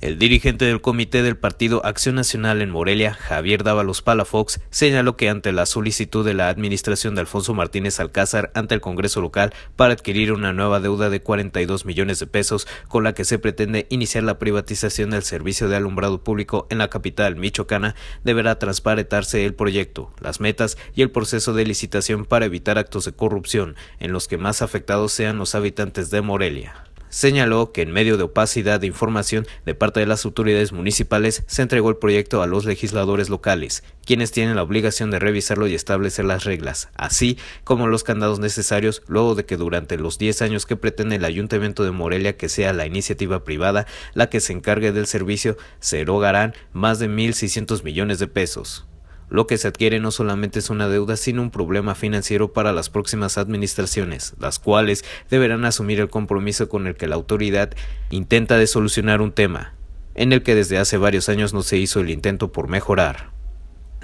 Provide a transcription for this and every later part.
El dirigente del comité del Partido Acción Nacional en Morelia, Javier Dávalos Palafox, señaló que ante la solicitud de la administración de Alfonso Martínez Alcázar ante el Congreso local para adquirir una nueva deuda de 42 millones de pesos con la que se pretende iniciar la privatización del servicio de alumbrado público en la capital michoacana, deberá transparentarse el proyecto, las metas y el proceso de licitación para evitar actos de corrupción en los que más afectados sean los habitantes de Morelia señaló que en medio de opacidad de información de parte de las autoridades municipales se entregó el proyecto a los legisladores locales, quienes tienen la obligación de revisarlo y establecer las reglas, así como los candados necesarios luego de que durante los 10 años que pretende el Ayuntamiento de Morelia que sea la iniciativa privada la que se encargue del servicio, se erogarán más de 1.600 millones de pesos lo que se adquiere no solamente es una deuda, sino un problema financiero para las próximas administraciones, las cuales deberán asumir el compromiso con el que la autoridad intenta de solucionar un tema, en el que desde hace varios años no se hizo el intento por mejorar.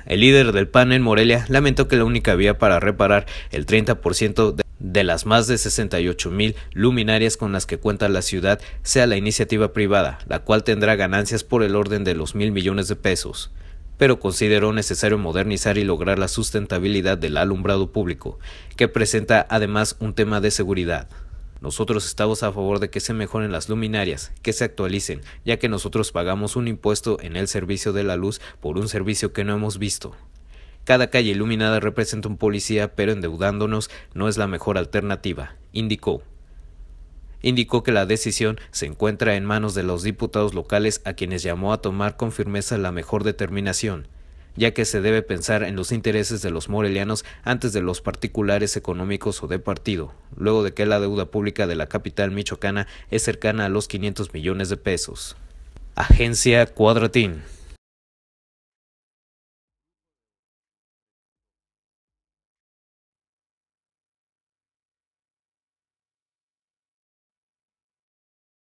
El líder del PAN en Morelia lamentó que la única vía para reparar el 30% de las más de 68 mil luminarias con las que cuenta la ciudad sea la iniciativa privada, la cual tendrá ganancias por el orden de los mil millones de pesos pero consideró necesario modernizar y lograr la sustentabilidad del alumbrado público, que presenta además un tema de seguridad. Nosotros estamos a favor de que se mejoren las luminarias, que se actualicen, ya que nosotros pagamos un impuesto en el servicio de la luz por un servicio que no hemos visto. Cada calle iluminada representa un policía, pero endeudándonos no es la mejor alternativa, indicó indicó que la decisión se encuentra en manos de los diputados locales a quienes llamó a tomar con firmeza la mejor determinación, ya que se debe pensar en los intereses de los morelianos antes de los particulares económicos o de partido, luego de que la deuda pública de la capital michoacana es cercana a los 500 millones de pesos. Agencia Cuadratín